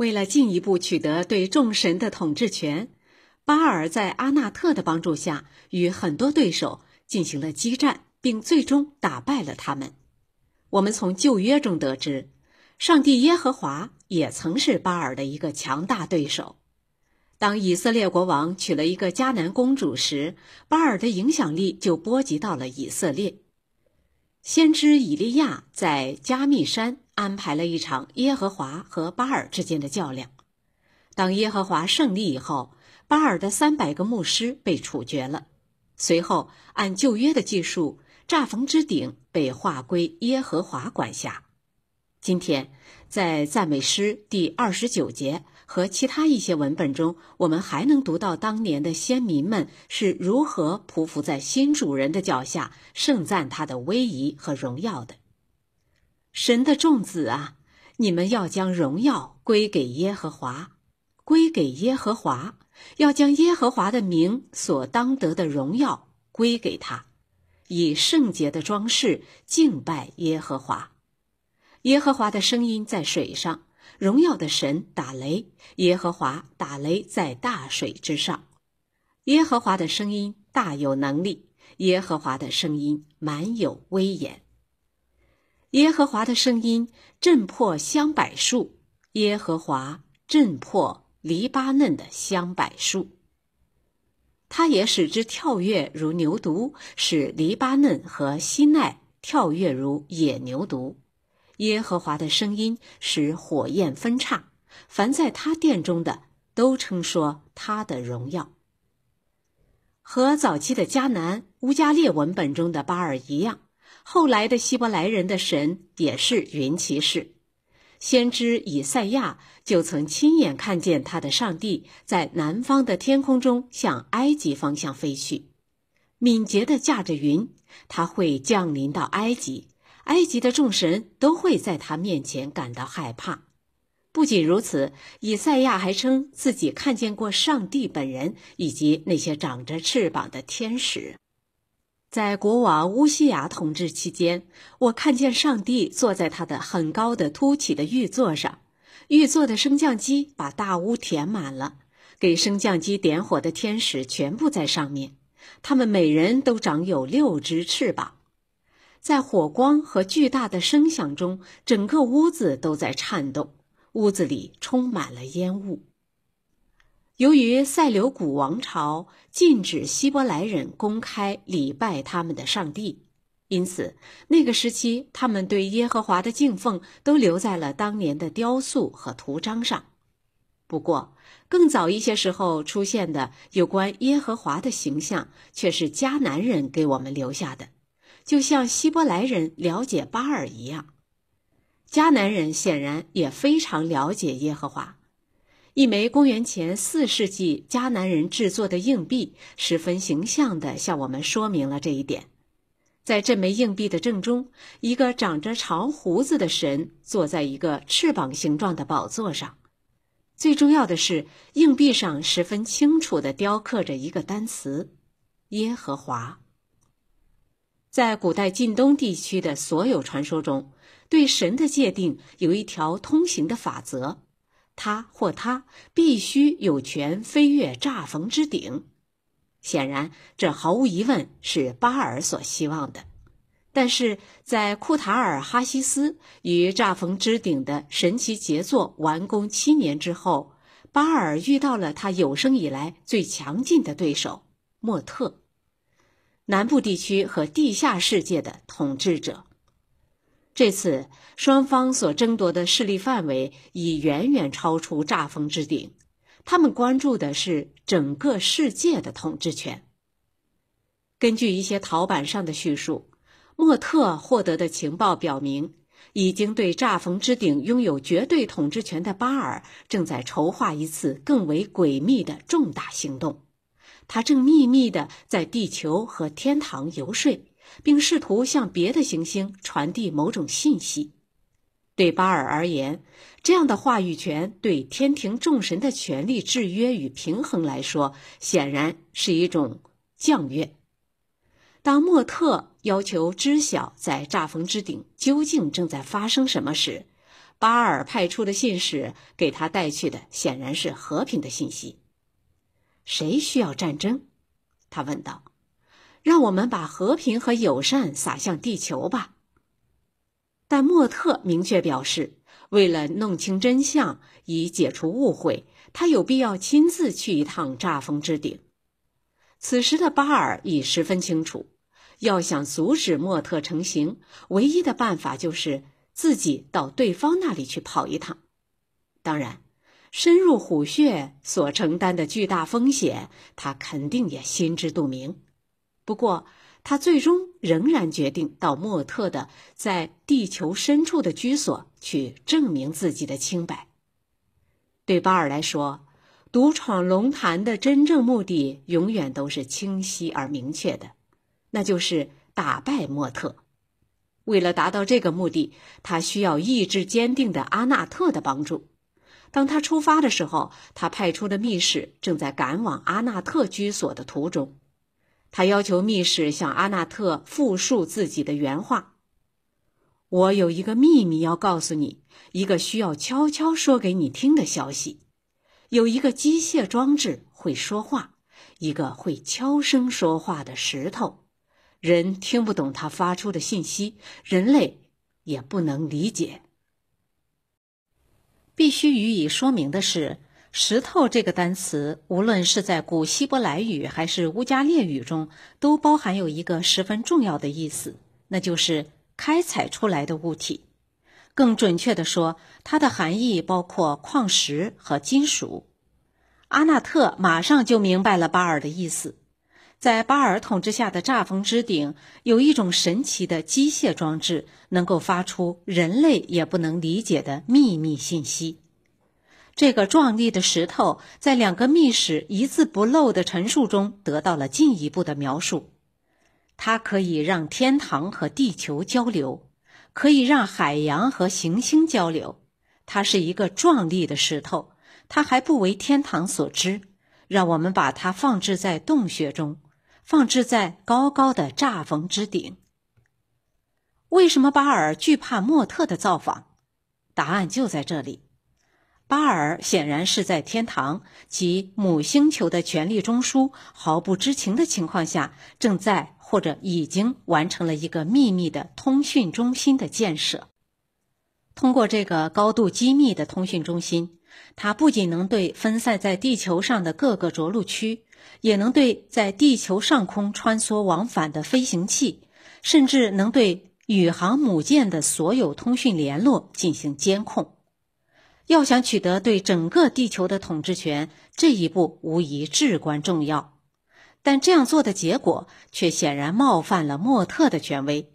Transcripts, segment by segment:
为了进一步取得对众神的统治权，巴尔在阿纳特的帮助下与很多对手进行了激战，并最终打败了他们。我们从旧约中得知，上帝耶和华也曾是巴尔的一个强大对手。当以色列国王娶了一个迦南公主时，巴尔的影响力就波及到了以色列。先知以利亚在加密山。安排了一场耶和华和巴尔之间的较量。当耶和华胜利以后，巴尔的三百个牧师被处决了。随后，按旧约的技术，乍逢之顶被划归耶和华管辖。今天，在赞美诗第二十九节和其他一些文本中，我们还能读到当年的先民们是如何匍匐在新主人的脚下，盛赞他的威仪和荣耀的。神的众子啊，你们要将荣耀归给耶和华，归给耶和华，要将耶和华的名所当得的荣耀归给他，以圣洁的装饰敬拜耶和华。耶和华的声音在水上，荣耀的神打雷，耶和华打雷在大水之上。耶和华的声音大有能力，耶和华的声音满有威严。耶和华的声音震破香柏树，耶和华震破黎巴嫩的香柏树，他也使之跳跃如牛犊，使黎巴嫩和西奈跳跃如野牛犊。耶和华的声音使火焰分叉，凡在他殿中的都称说他的荣耀。和早期的迦南乌加列文本中的巴尔一样。后来的希伯来人的神也是云骑士，先知以赛亚就曾亲眼看见他的上帝在南方的天空中向埃及方向飞去，敏捷地驾着云。他会降临到埃及，埃及的众神都会在他面前感到害怕。不仅如此，以赛亚还称自己看见过上帝本人以及那些长着翅膀的天使。在国王乌西雅统治期间，我看见上帝坐在他的很高的凸起的玉座上，玉座的升降机把大屋填满了，给升降机点火的天使全部在上面，他们每人都长有六只翅膀，在火光和巨大的声响中，整个屋子都在颤动，屋子里充满了烟雾。由于塞琉古王朝禁止希伯来人公开礼拜他们的上帝，因此那个时期他们对耶和华的敬奉都留在了当年的雕塑和图章上。不过，更早一些时候出现的有关耶和华的形象，却是迦南人给我们留下的，就像希伯来人了解巴尔一样。迦南人显然也非常了解耶和华。一枚公元前四世纪迦南人制作的硬币，十分形象地向我们说明了这一点。在这枚硬币的正中，一个长着长胡子的神坐在一个翅膀形状的宝座上。最重要的是，硬币上十分清楚地雕刻着一个单词“耶和华”。在古代近东地区的所有传说中，对神的界定有一条通行的法则。他或他必须有权飞越乍逢之顶。显然，这毫无疑问是巴尔所希望的。但是在库塔尔哈西斯与乍逢之顶的神奇杰作完工七年之后，巴尔遇到了他有生以来最强劲的对手——莫特，南部地区和地下世界的统治者。这次双方所争夺的势力范围已远远超出乍峰之顶，他们关注的是整个世界的统治权。根据一些陶板上的叙述，莫特获得的情报表明，已经对乍峰之顶拥有绝对统治权的巴尔正在筹划一次更为诡秘的重大行动，他正秘密地在地球和天堂游说。并试图向别的行星传递某种信息。对巴尔而言，这样的话语权对天庭众神的权力制约与平衡来说，显然是一种降约。当莫特要求知晓在乍逢之顶究竟正在发生什么时，巴尔派出的信使给他带去的显然是和平的信息。谁需要战争？他问道。让我们把和平和友善撒向地球吧。但莫特明确表示，为了弄清真相，以解除误会，他有必要亲自去一趟炸风之顶。此时的巴尔已十分清楚，要想阻止莫特成行，唯一的办法就是自己到对方那里去跑一趟。当然，深入虎穴所承担的巨大风险，他肯定也心知肚明。不过，他最终仍然决定到莫特的在地球深处的居所去证明自己的清白。对巴尔来说，独闯龙潭的真正目的永远都是清晰而明确的，那就是打败莫特。为了达到这个目的，他需要意志坚定的阿纳特的帮助。当他出发的时候，他派出的密使正在赶往阿纳特居所的途中。他要求密使向阿纳特复述自己的原话：“我有一个秘密要告诉你，一个需要悄悄说给你听的消息。有一个机械装置会说话，一个会悄声说话的石头，人听不懂他发出的信息，人类也不能理解。必须予以说明的是。”石头这个单词，无论是在古希伯来语还是乌加列语中，都包含有一个十分重要的意思，那就是开采出来的物体。更准确地说，它的含义包括矿石和金属。阿纳特马上就明白了巴尔的意思。在巴尔统治下的乍峰之顶，有一种神奇的机械装置，能够发出人类也不能理解的秘密信息。这个壮丽的石头在两个密室一字不漏的陈述中得到了进一步的描述。它可以让天堂和地球交流，可以让海洋和行星交流。它是一个壮丽的石头，它还不为天堂所知。让我们把它放置在洞穴中，放置在高高的栅缝之顶。为什么巴尔惧怕莫特的造访？答案就在这里。巴尔显然是在天堂及母星球的权力中枢毫不知情的情况下，正在或者已经完成了一个秘密的通讯中心的建设。通过这个高度机密的通讯中心，它不仅能对分散在地球上的各个着陆区，也能对在地球上空穿梭往返的飞行器，甚至能对宇航母舰的所有通讯联络进行监控。要想取得对整个地球的统治权，这一步无疑至关重要。但这样做的结果却显然冒犯了莫特的权威，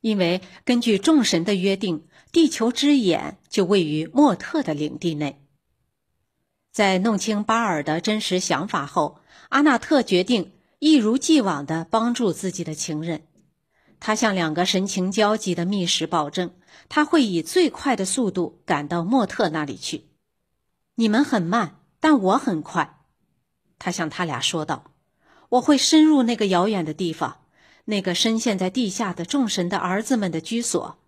因为根据众神的约定，地球之眼就位于莫特的领地内。在弄清巴尔的真实想法后，阿纳特决定一如既往地帮助自己的情人。他向两个神情焦急的密使保证。他会以最快的速度赶到莫特那里去。你们很慢，但我很快。他向他俩说道：“我会深入那个遥远的地方，那个深陷在地下的众神的儿子们的居所。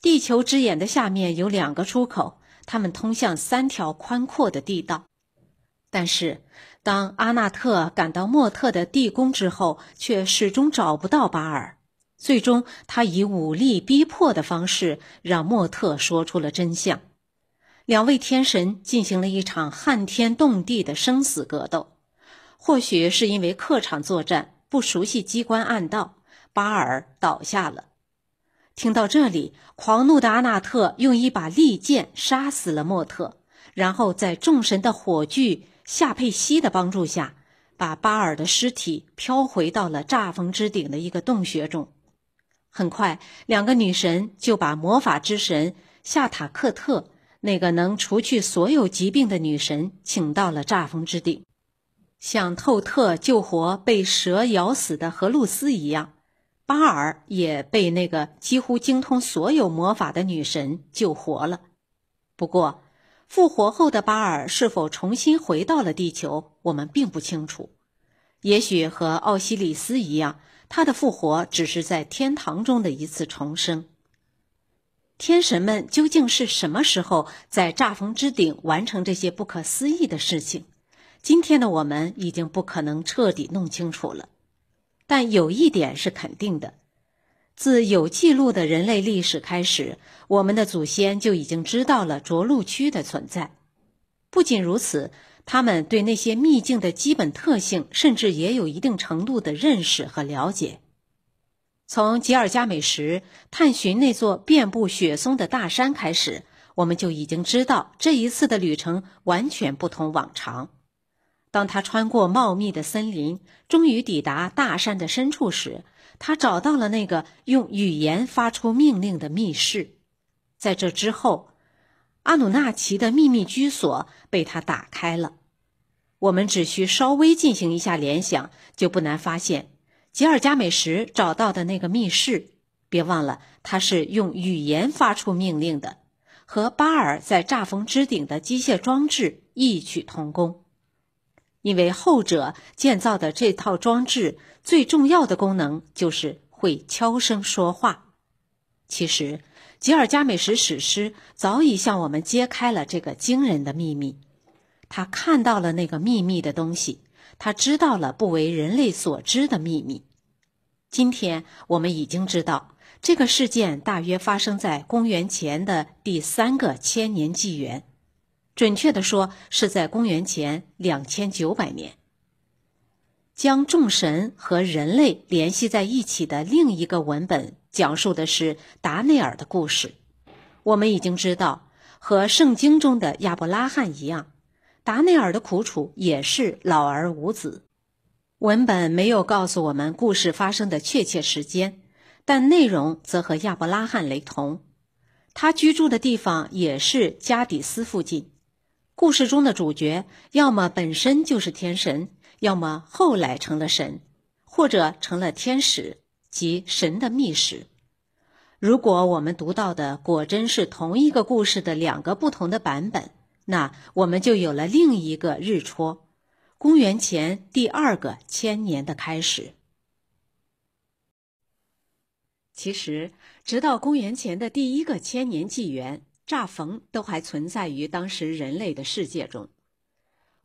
地球之眼的下面有两个出口，他们通向三条宽阔的地道。”但是，当阿纳特赶到莫特的地宫之后，却始终找不到巴尔。最终，他以武力逼迫的方式让莫特说出了真相。两位天神进行了一场撼天动地的生死格斗。或许是因为客场作战不熟悉机关暗道，巴尔倒下了。听到这里，狂怒的阿纳特用一把利剑杀死了莫特，然后在众神的火炬夏佩西的帮助下，把巴尔的尸体飘回到了乍逢之顶的一个洞穴中。很快，两个女神就把魔法之神夏塔克特，那个能除去所有疾病的女神，请到了炸风之顶。像透特救活被蛇咬死的荷露斯一样，巴尔也被那个几乎精通所有魔法的女神救活了。不过，复活后的巴尔是否重新回到了地球，我们并不清楚。也许和奥西里斯一样。他的复活只是在天堂中的一次重生。天神们究竟是什么时候在乍逢之顶完成这些不可思议的事情？今天的我们已经不可能彻底弄清楚了。但有一点是肯定的：自有记录的人类历史开始，我们的祖先就已经知道了着陆区的存在。不仅如此。他们对那些秘境的基本特性，甚至也有一定程度的认识和了解。从吉尔加美什探寻那座遍布雪松的大山开始，我们就已经知道这一次的旅程完全不同往常。当他穿过茂密的森林，终于抵达大山的深处时，他找到了那个用语言发出命令的密室。在这之后，阿努纳奇的秘密居所被他打开了。我们只需稍微进行一下联想，就不难发现，吉尔加美什找到的那个密室。别忘了，他是用语言发出命令的，和巴尔在乍风之顶的机械装置异曲同工。因为后者建造的这套装置最重要的功能就是会悄声说话。其实。吉尔加美什史诗早已向我们揭开了这个惊人的秘密。他看到了那个秘密的东西，他知道了不为人类所知的秘密。今天我们已经知道，这个事件大约发生在公元前的第三个千年纪元，准确的说是在公元前两千九百年。将众神和人类联系在一起的另一个文本。讲述的是达内尔的故事。我们已经知道，和圣经中的亚伯拉罕一样，达内尔的苦楚也是老而无子。文本没有告诉我们故事发生的确切时间，但内容则和亚伯拉罕雷同。他居住的地方也是加底斯附近。故事中的主角要么本身就是天神，要么后来成了神，或者成了天使。及神的密史。如果我们读到的果真是同一个故事的两个不同的版本，那我们就有了另一个日戳，公元前第二个千年的开始。其实，直到公元前的第一个千年纪元，乍逢都还存在于当时人类的世界中。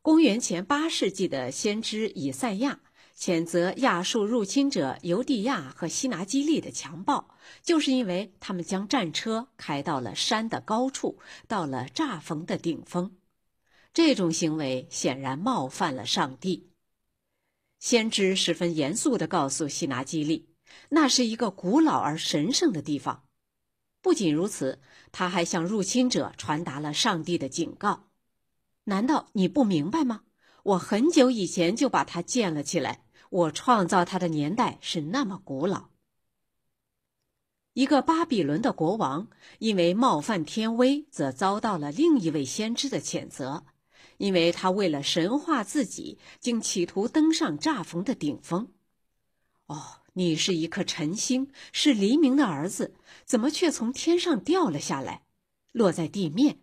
公元前八世纪的先知以赛亚。谴责亚述入侵者尤地亚和西拿基利的强暴，就是因为他们将战车开到了山的高处，到了乍逢的顶峰。这种行为显然冒犯了上帝。先知十分严肃的告诉希拿基利，那是一个古老而神圣的地方。不仅如此，他还向入侵者传达了上帝的警告。难道你不明白吗？我很久以前就把它建了起来。我创造他的年代是那么古老。一个巴比伦的国王因为冒犯天威，则遭到了另一位先知的谴责，因为他为了神化自己，竟企图登上乍逢的顶峰。哦，你是一颗晨星，是黎明的儿子，怎么却从天上掉了下来，落在地面？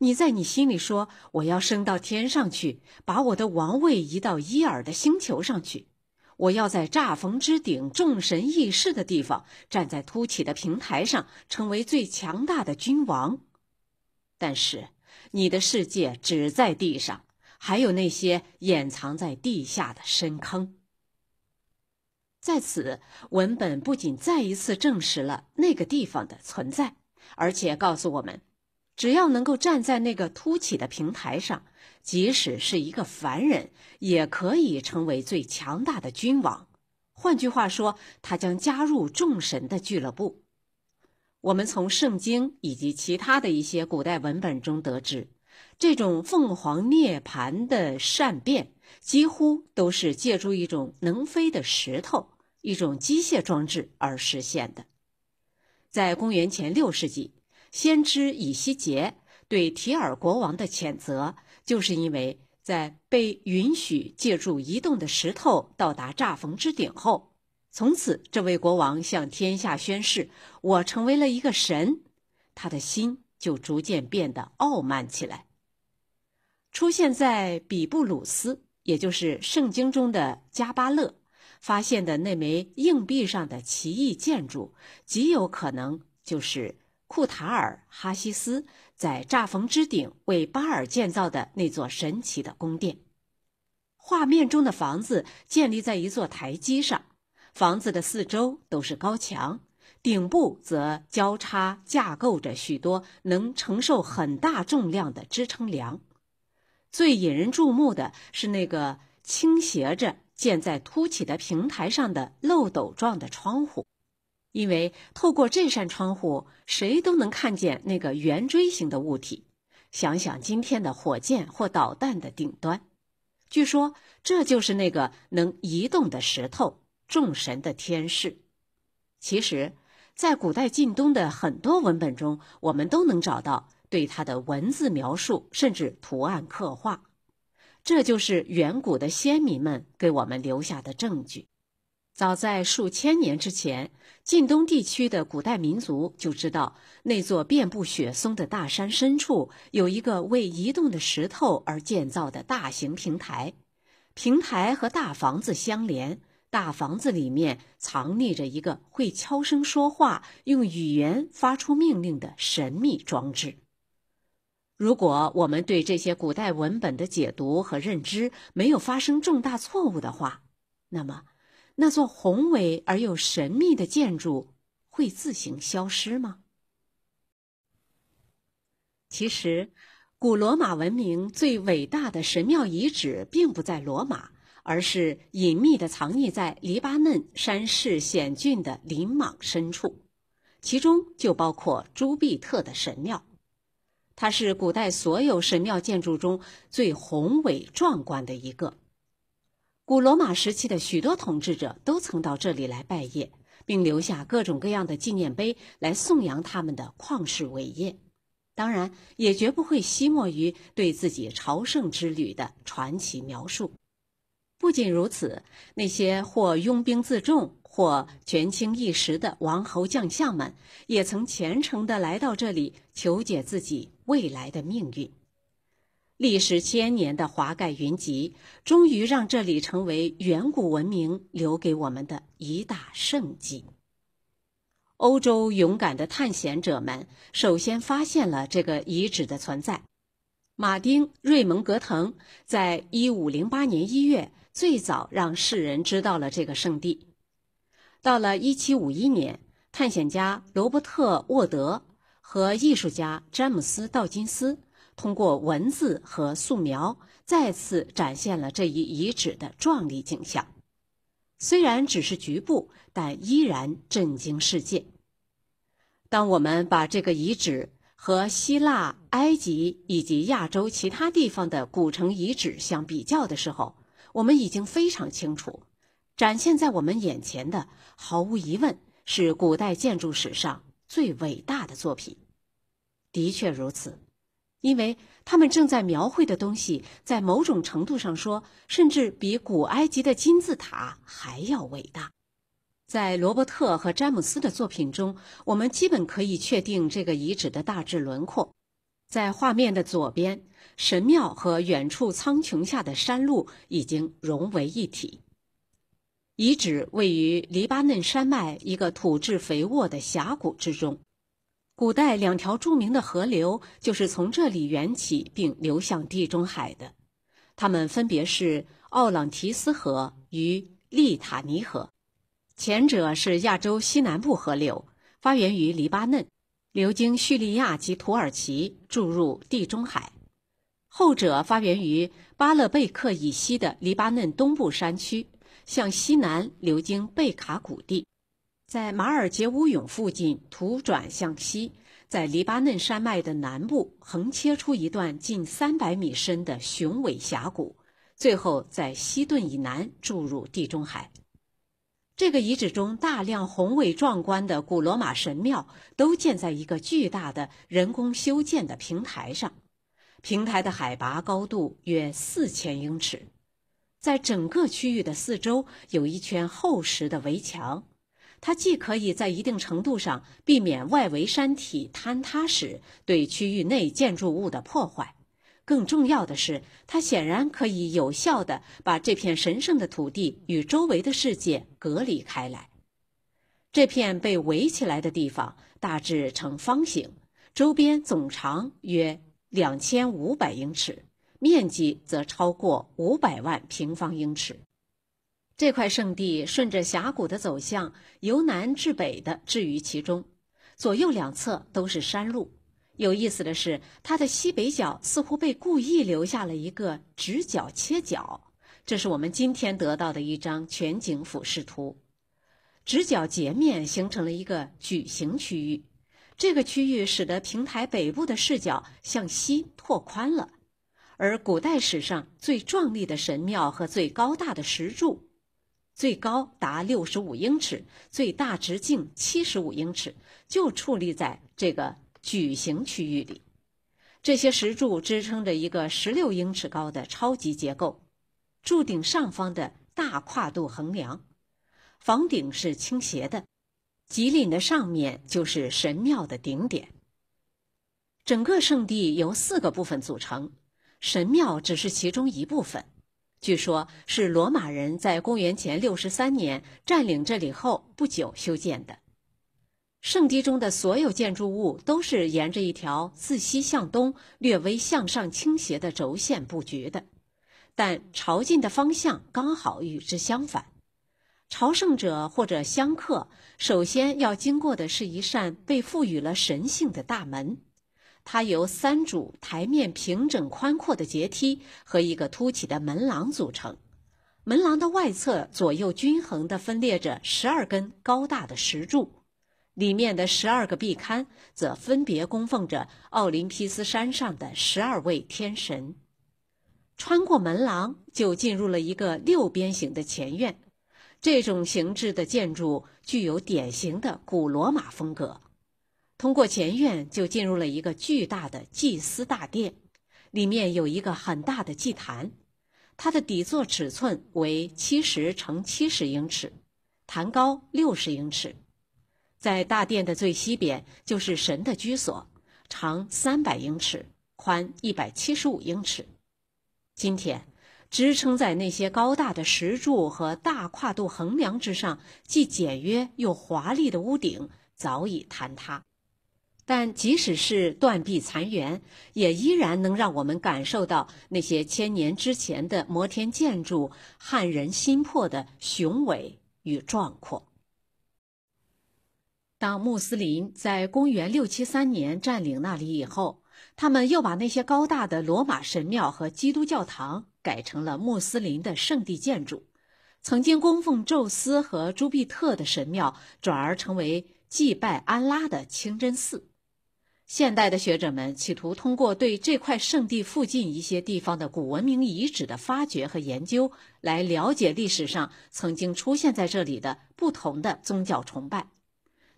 你在你心里说：“我要升到天上去，把我的王位移到伊尔的星球上去。我要在乍逢之顶、众神议事的地方，站在凸起的平台上，成为最强大的君王。”但是，你的世界只在地上，还有那些掩藏在地下的深坑。在此，文本不仅再一次证实了那个地方的存在，而且告诉我们。只要能够站在那个凸起的平台上，即使是一个凡人，也可以成为最强大的君王。换句话说，他将加入众神的俱乐部。我们从圣经以及其他的一些古代文本中得知，这种凤凰涅槃的善变，几乎都是借助一种能飞的石头，一种机械装置而实现的。在公元前六世纪。先知以西结对提尔国王的谴责，就是因为在被允许借助移动的石头到达乍逢之顶后，从此这位国王向天下宣誓：“我成为了一个神。”他的心就逐渐变得傲慢起来。出现在比布鲁斯，也就是圣经中的加巴勒，发现的那枚硬币上的奇异建筑，极有可能就是。库塔尔哈西斯在乍逢之顶为巴尔建造的那座神奇的宫殿，画面中的房子建立在一座台基上，房子的四周都是高墙，顶部则交叉架构着许多能承受很大重量的支撑梁。最引人注目的是那个倾斜着建在凸起的平台上的漏斗状的窗户。因为透过这扇窗户，谁都能看见那个圆锥形的物体。想想今天的火箭或导弹的顶端，据说这就是那个能移动的石头——众神的天使。其实，在古代近东的很多文本中，我们都能找到对它的文字描述，甚至图案刻画。这就是远古的先民们给我们留下的证据。早在数千年之前，晋东地区的古代民族就知道，那座遍布雪松的大山深处有一个为移动的石头而建造的大型平台，平台和大房子相连，大房子里面藏匿着一个会悄声说话、用语言发出命令的神秘装置。如果我们对这些古代文本的解读和认知没有发生重大错误的话，那么。那座宏伟而又神秘的建筑会自行消失吗？其实，古罗马文明最伟大的神庙遗址并不在罗马，而是隐秘的藏匿在黎巴嫩山势险峻的林莽深处，其中就包括朱庇特的神庙，它是古代所有神庙建筑中最宏伟壮观的一个。古罗马时期的许多统治者都曾到这里来拜谒，并留下各种各样的纪念碑来颂扬他们的旷世伟业，当然也绝不会惜墨于对自己朝圣之旅的传奇描述。不仅如此，那些或拥兵自重、或权倾一时的王侯将相们，也曾虔诚地来到这里求解自己未来的命运。历时千年的华盖云集，终于让这里成为远古文明留给我们的一大胜迹。欧洲勇敢的探险者们首先发现了这个遗址的存在。马丁·瑞蒙格滕在一五零八年一月最早让世人知道了这个圣地。到了一七五一年，探险家罗伯特·沃德和艺术家詹姆斯·道金斯。通过文字和素描再次展现了这一遗址的壮丽景象，虽然只是局部，但依然震惊世界。当我们把这个遗址和希腊、埃及以及亚洲其他地方的古城遗址相比较的时候，我们已经非常清楚，展现在我们眼前的毫无疑问是古代建筑史上最伟大的作品。的确如此。因为他们正在描绘的东西，在某种程度上说，甚至比古埃及的金字塔还要伟大。在罗伯特和詹姆斯的作品中，我们基本可以确定这个遗址的大致轮廓。在画面的左边，神庙和远处苍穹下的山路已经融为一体。遗址位于黎巴嫩山脉一个土质肥沃的峡谷之中。古代两条著名的河流就是从这里源起并流向地中海的，它们分别是奥朗提斯河与利塔尼河。前者是亚洲西南部河流，发源于黎巴嫩，流经叙利亚及土耳其，注入地中海；后者发源于巴勒贝克以西的黎巴嫩东部山区，向西南流经贝卡谷地。在马尔杰乌永附近，土转向西，在黎巴嫩山脉的南部横切出一段近三百米深的雄伟峡谷，最后在西顿以南注入地中海。这个遗址中大量宏伟壮观的古罗马神庙都建在一个巨大的人工修建的平台上，平台的海拔高度约四千英尺。在整个区域的四周有一圈厚实的围墙。它既可以在一定程度上避免外围山体坍塌时对区域内建筑物的破坏，更重要的是，它显然可以有效地把这片神圣的土地与周围的世界隔离开来。这片被围起来的地方大致呈方形，周边总长约两千五百英尺，面积则超过五百万平方英尺。这块圣地顺着峡谷的走向，由南至北的置于其中，左右两侧都是山路。有意思的是，它的西北角似乎被故意留下了一个直角切角。这是我们今天得到的一张全景俯视图，直角截面形成了一个矩形区域。这个区域使得平台北部的视角向西拓宽了，而古代史上最壮丽的神庙和最高大的石柱。最高达六十五英尺，最大直径七十五英尺，就矗立在这个矩形区域里。这些石柱支撑着一个十六英尺高的超级结构，柱顶上方的大跨度横梁，房顶是倾斜的。脊林的上面就是神庙的顶点。整个圣地由四个部分组成，神庙只是其中一部分。据说，是罗马人在公元前六十三年占领这里后不久修建的。圣地中的所有建筑物都是沿着一条自西向东、略微向上倾斜的轴线布局的，但朝觐的方向刚好与之相反。朝圣者或者香客首先要经过的是一扇被赋予了神性的大门。它由三组台面平整宽阔的阶梯和一个凸起的门廊组成，门廊的外侧左右均衡地分裂着十二根高大的石柱，里面的十二个壁龛则分别供奉着奥林匹斯山上的十二位天神。穿过门廊就进入了一个六边形的前院，这种形制的建筑具有典型的古罗马风格。通过前院就进入了一个巨大的祭司大殿，里面有一个很大的祭坛，它的底座尺寸为七十乘七十英尺，坛高六十英尺。在大殿的最西边就是神的居所，长三百英尺，宽一百七十五英尺。今天，支撑在那些高大的石柱和大跨度横梁之上，既简约又华丽的屋顶早已坍塌。但即使是断壁残垣，也依然能让我们感受到那些千年之前的摩天建筑撼人心魄的雄伟与壮阔。当穆斯林在公元六七三年占领那里以后，他们又把那些高大的罗马神庙和基督教堂改成了穆斯林的圣地建筑。曾经供奉宙斯和朱庇特的神庙，转而成为祭拜安拉的清真寺。现代的学者们企图通过对这块圣地附近一些地方的古文明遗址的发掘和研究，来了解历史上曾经出现在这里的不同的宗教崇拜。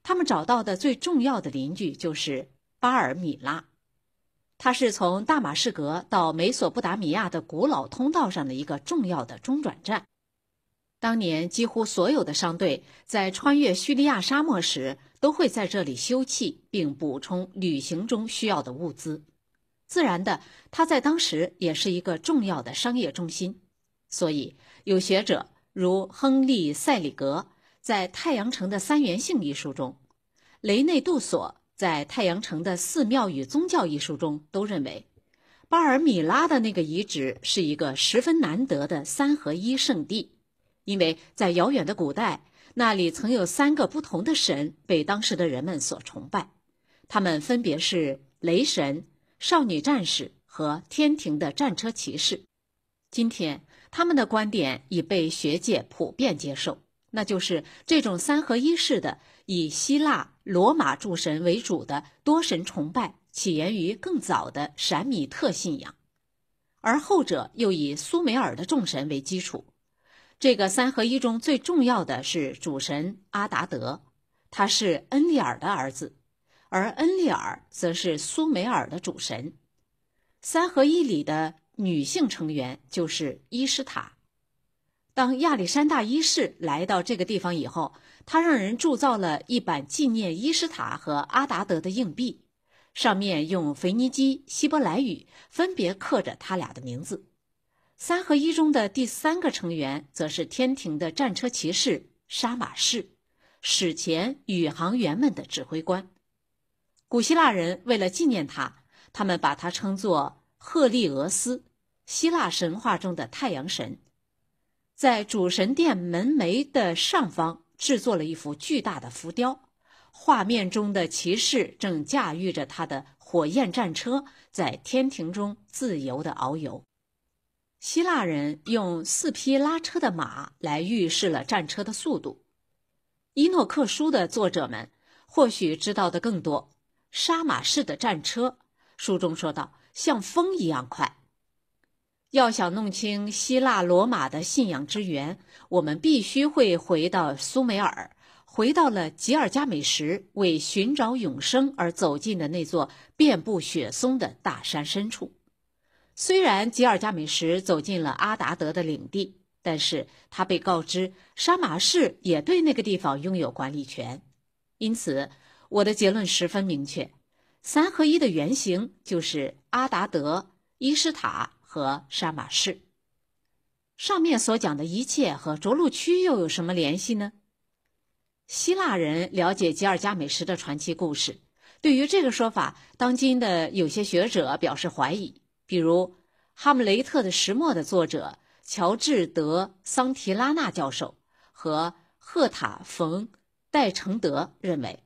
他们找到的最重要的邻居就是巴尔米拉，它是从大马士革到美索不达米亚的古老通道上的一个重要的中转站。当年几乎所有的商队在穿越叙利亚沙漠时，都会在这里休憩并补充旅行中需要的物资。自然的，它在当时也是一个重要的商业中心。所以，有学者如亨利·塞里格在《太阳城的三元性》一书中，雷内·杜索在《太阳城的寺庙与宗教》一书中，都认为巴尔米拉的那个遗址是一个十分难得的三合一圣地。因为在遥远的古代，那里曾有三个不同的神被当时的人们所崇拜，他们分别是雷神、少女战士和天庭的战车骑士。今天，他们的观点已被学界普遍接受，那就是这种三合一式的以希腊、罗马诸神为主的多神崇拜起源于更早的闪米特信仰，而后者又以苏美尔的众神为基础。这个三合一中最重要的是主神阿达德，他是恩利尔的儿子，而恩利尔则是苏美尔的主神。三合一里的女性成员就是伊斯塔。当亚历山大一世来到这个地方以后，他让人铸造了一版纪念伊斯塔和阿达德的硬币，上面用腓尼基希伯来语分别刻着他俩的名字。三合一中的第三个成员则是天庭的战车骑士沙马士，史前宇航员们的指挥官。古希腊人为了纪念他，他们把他称作赫利俄斯，希腊神话中的太阳神。在主神殿门楣的上方制作了一幅巨大的浮雕，画面中的骑士正驾驭着他的火焰战车，在天庭中自由的遨游。希腊人用四匹拉车的马来预示了战车的速度。伊诺克书的作者们或许知道的更多。杀马士的战车，书中说道，像风一样快。要想弄清希腊、罗马的信仰之源，我们必须会回到苏美尔，回到了吉尔伽美什为寻找永生而走进的那座遍布雪松的大山深处。虽然吉尔加美什走进了阿达德的领地，但是他被告知沙马士也对那个地方拥有管理权。因此，我的结论十分明确：三合一的原型就是阿达德、伊什塔和沙马士。上面所讲的一切和着陆区又有什么联系呢？希腊人了解吉尔加美什的传奇故事，对于这个说法，当今的有些学者表示怀疑。比如，《哈姆雷特》的石墨的作者乔治·德·桑提拉纳教授和赫塔·冯·戴承德认为，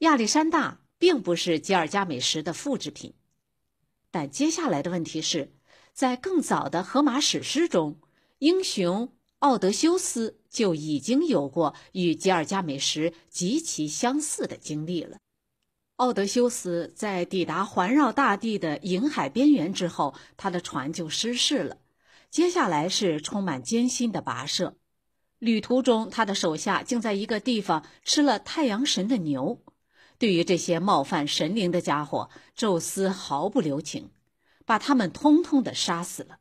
亚历山大并不是吉尔伽美什的复制品。但接下来的问题是，在更早的荷马史诗中，英雄奥德修斯就已经有过与吉尔伽美什极其相似的经历。了。奥德修斯在抵达环绕大地的银海边缘之后，他的船就失事了。接下来是充满艰辛的跋涉。旅途中，他的手下竟在一个地方吃了太阳神的牛。对于这些冒犯神灵的家伙，宙斯毫不留情，把他们通通的杀死了。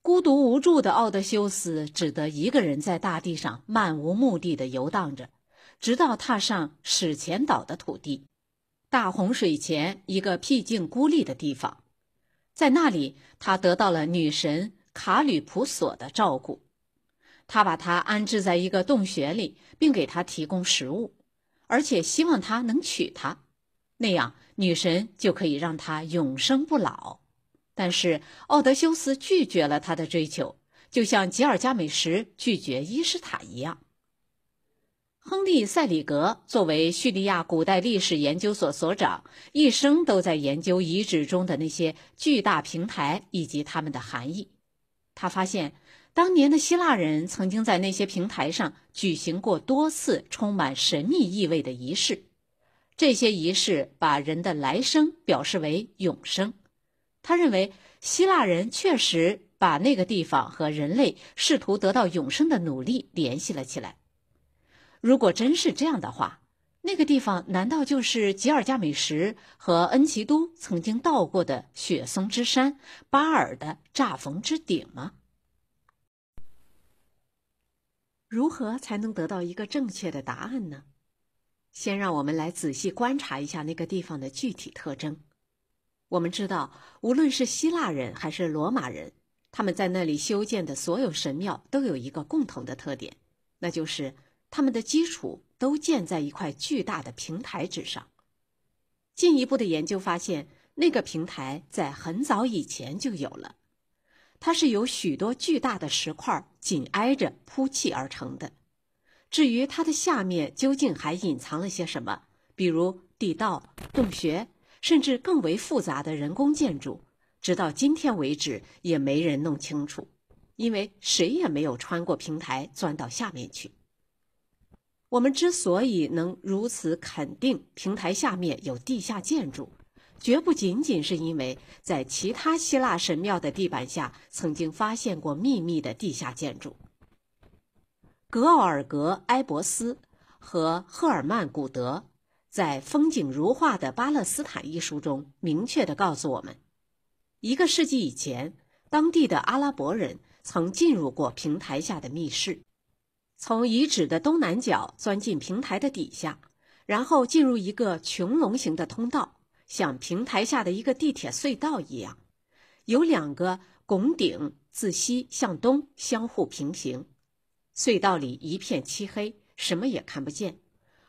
孤独无助的奥德修斯只得一个人在大地上漫无目的的游荡着，直到踏上史前岛的土地。大洪水前，一个僻静孤立的地方，在那里，他得到了女神卡吕普索的照顾。他把他安置在一个洞穴里，并给他提供食物，而且希望他能娶她，那样女神就可以让他永生不老。但是奥德修斯拒绝了他的追求，就像吉尔加美什拒绝伊斯塔一样。亨利·塞里格作为叙利亚古代历史研究所所长，一生都在研究遗址中的那些巨大平台以及它们的含义。他发现，当年的希腊人曾经在那些平台上举行过多次充满神秘意味的仪式。这些仪式把人的来生表示为永生。他认为，希腊人确实把那个地方和人类试图得到永生的努力联系了起来。如果真是这样的话，那个地方难道就是吉尔加美什和恩奇都曾经到过的雪松之山巴尔的乍逢之顶吗？如何才能得到一个正确的答案呢？先让我们来仔细观察一下那个地方的具体特征。我们知道，无论是希腊人还是罗马人，他们在那里修建的所有神庙都有一个共同的特点，那就是。他们的基础都建在一块巨大的平台之上。进一步的研究发现，那个平台在很早以前就有了，它是由许多巨大的石块紧挨着铺砌而成的。至于它的下面究竟还隐藏了些什么，比如地道、洞穴，甚至更为复杂的人工建筑，直到今天为止也没人弄清楚，因为谁也没有穿过平台钻到下面去。我们之所以能如此肯定平台下面有地下建筑，绝不仅仅是因为在其他希腊神庙的地板下曾经发现过秘密的地下建筑。格奥尔格·埃伯斯和赫尔曼·古德在《风景如画的巴勒斯坦》一书中明确地告诉我们，一个世纪以前，当地的阿拉伯人曾进入过平台下的密室。从遗址的东南角钻进平台的底下，然后进入一个穹隆形的通道，像平台下的一个地铁隧道一样，有两个拱顶自西向东相互平行。隧道里一片漆黑，什么也看不见，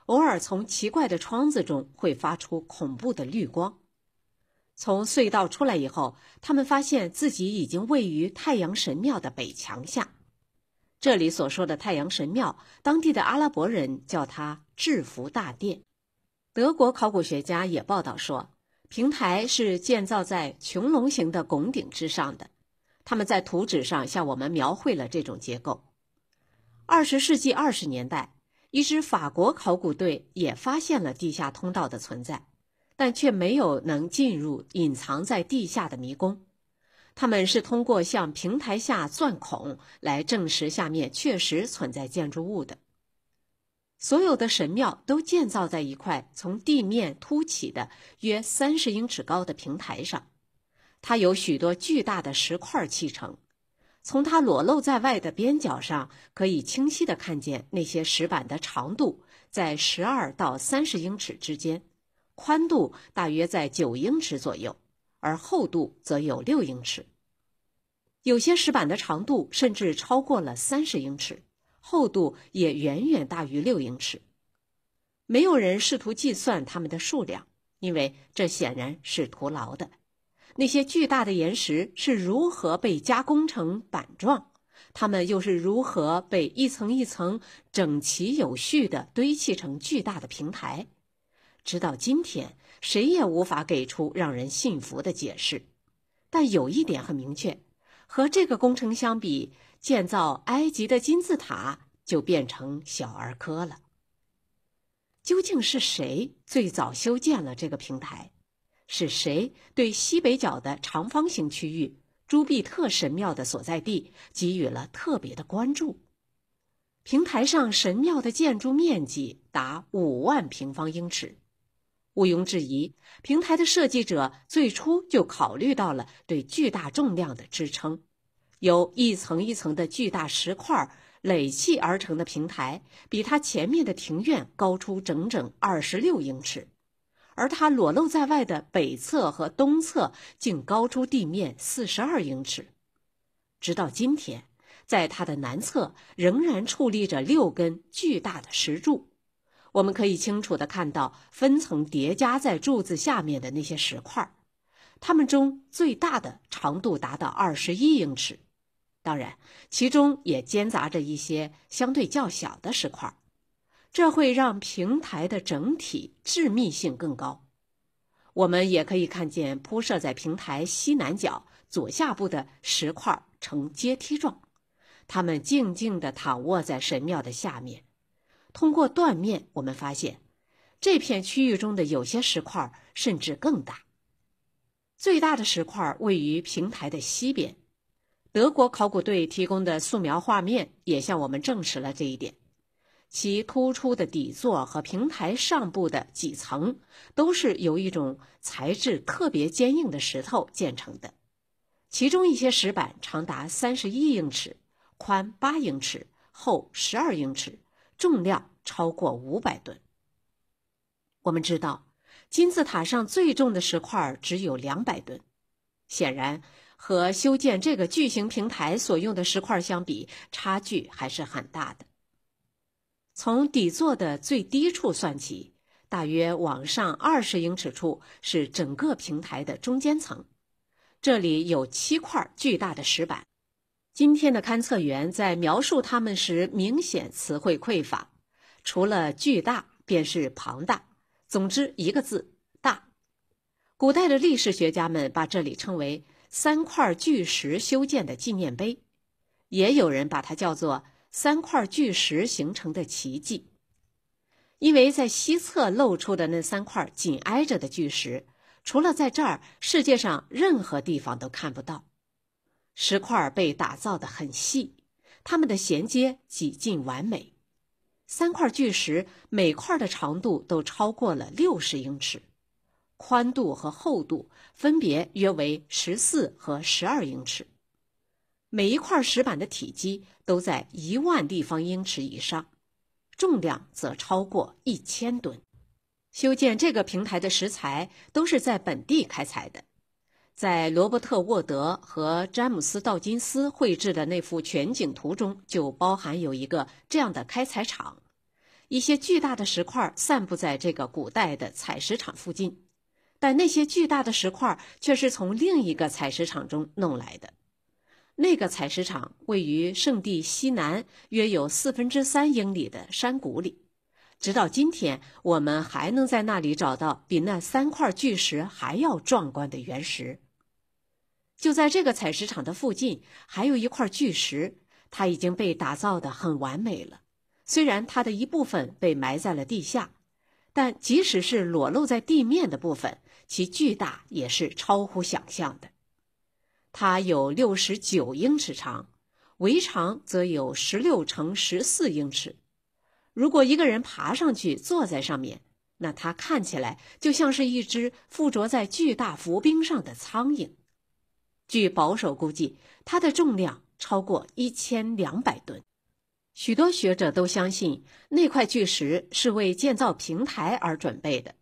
偶尔从奇怪的窗子中会发出恐怖的绿光。从隧道出来以后，他们发现自己已经位于太阳神庙的北墙下。这里所说的太阳神庙，当地的阿拉伯人叫它“制服大殿”。德国考古学家也报道说，平台是建造在穹隆形的拱顶之上的。他们在图纸上向我们描绘了这种结构。二十世纪二十年代，一支法国考古队也发现了地下通道的存在，但却没有能进入隐藏在地下的迷宫。他们是通过向平台下钻孔来证实下面确实存在建筑物的。所有的神庙都建造在一块从地面凸起的约三十英尺高的平台上，它由许多巨大的石块砌成。从它裸露在外的边角上，可以清晰的看见那些石板的长度在十二到三十英尺之间，宽度大约在九英尺左右。而厚度则有六英尺，有些石板的长度甚至超过了三十英尺，厚度也远远大于六英尺。没有人试图计算它们的数量，因为这显然是徒劳的。那些巨大的岩石是如何被加工成板状？它们又是如何被一层一层整齐有序的堆砌成巨大的平台？直到今天。谁也无法给出让人信服的解释，但有一点很明确：和这个工程相比，建造埃及的金字塔就变成小儿科了。究竟是谁最早修建了这个平台？是谁对西北角的长方形区域朱庇特神庙的所在地给予了特别的关注？平台上神庙的建筑面积达五万平方英尺。毋庸置疑，平台的设计者最初就考虑到了对巨大重量的支撑。由一层一层的巨大石块垒砌而成的平台，比它前面的庭院高出整整二十六英尺，而它裸露在外的北侧和东侧竟高出地面四十二英尺。直到今天，在它的南侧仍然矗立着六根巨大的石柱。我们可以清楚地看到分层叠加在柱子下面的那些石块，它们中最大的长度达到二十一英尺。当然，其中也间杂着一些相对较小的石块，这会让平台的整体致密性更高。我们也可以看见铺设在平台西南角左下部的石块呈阶梯状，它们静静地躺卧在神庙的下面。通过断面，我们发现这片区域中的有些石块甚至更大。最大的石块位于平台的西边。德国考古队提供的素描画面也向我们证实了这一点。其突出的底座和平台上部的几层都是由一种材质特别坚硬的石头建成的。其中一些石板长达三十一英尺，宽八英尺，厚十二英尺。重量超过五百吨。我们知道，金字塔上最重的石块只有两百吨，显然和修建这个巨型平台所用的石块相比，差距还是很大的。从底座的最低处算起，大约往上二十英尺处是整个平台的中间层，这里有七块巨大的石板。今天的勘测员在描述它们时，明显词汇匮乏，除了巨大便是庞大，总之一个字大。古代的历史学家们把这里称为“三块巨石修建的纪念碑”，也有人把它叫做“三块巨石形成的奇迹”，因为在西侧露出的那三块紧挨着的巨石，除了在这儿，世界上任何地方都看不到。石块被打造得很细，它们的衔接几近完美。三块巨石，每块的长度都超过了六十英尺，宽度和厚度分别约为十四和十二英尺。每一块石板的体积都在一万立方英尺以上，重量则超过一千吨。修建这个平台的石材都是在本地开采的。在罗伯特·沃德和詹姆斯·道金斯绘制的那幅全景图中，就包含有一个这样的开采场。一些巨大的石块散布在这个古代的采石场附近，但那些巨大的石块却是从另一个采石场中弄来的。那个采石场位于圣地西南约有四分之三英里的山谷里。直到今天，我们还能在那里找到比那三块巨石还要壮观的原石。就在这个采石场的附近，还有一块巨石，它已经被打造得很完美了。虽然它的一部分被埋在了地下，但即使是裸露在地面的部分，其巨大也是超乎想象的。它有六十九英尺长，围长则有十六乘十四英尺。如果一个人爬上去坐在上面，那它看起来就像是一只附着在巨大浮冰上的苍蝇。据保守估计，它的重量超过一千两百吨。许多学者都相信，那块巨石是为建造平台而准备的，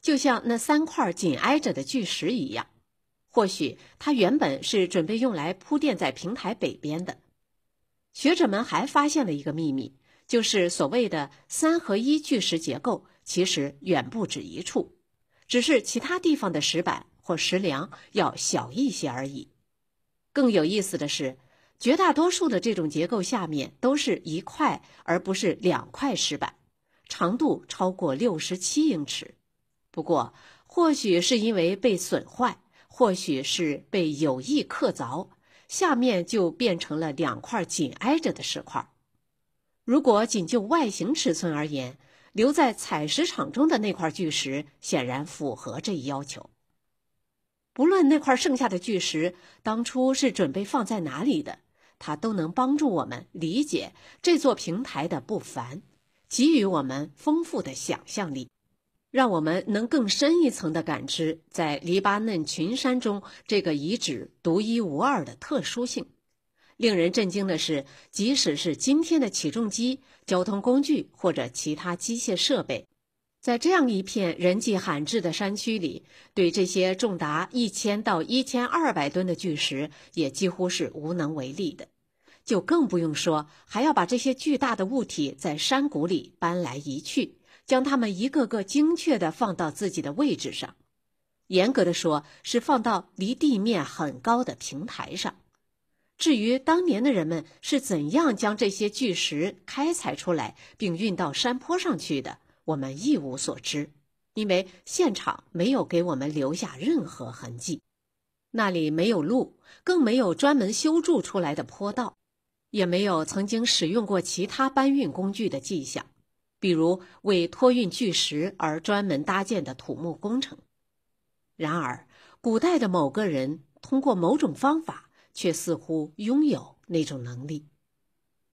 就像那三块紧挨着的巨石一样。或许它原本是准备用来铺垫在平台北边的。学者们还发现了一个秘密，就是所谓的“三合一”巨石结构，其实远不止一处，只是其他地方的石板。或石梁要小一些而已。更有意思的是，绝大多数的这种结构下面都是一块，而不是两块石板，长度超过六十七英尺。不过，或许是因为被损坏，或许是被有意刻凿，下面就变成了两块紧挨着的石块。如果仅就外形尺寸而言，留在采石场中的那块巨石显然符合这一要求。无论那块剩下的巨石当初是准备放在哪里的，它都能帮助我们理解这座平台的不凡，给予我们丰富的想象力，让我们能更深一层的感知在黎巴嫩群山中这个遗址独一无二的特殊性。令人震惊的是，即使是今天的起重机、交通工具或者其他机械设备。在这样一片人迹罕至的山区里，对这些重达一千到一千二百吨的巨石，也几乎是无能为力的，就更不用说还要把这些巨大的物体在山谷里搬来移去，将它们一个个精确地放到自己的位置上，严格的说是放到离地面很高的平台上。至于当年的人们是怎样将这些巨石开采出来并运到山坡上去的？我们一无所知，因为现场没有给我们留下任何痕迹。那里没有路，更没有专门修筑出来的坡道，也没有曾经使用过其他搬运工具的迹象，比如为托运巨石而专门搭建的土木工程。然而，古代的某个人通过某种方法，却似乎拥有那种能力。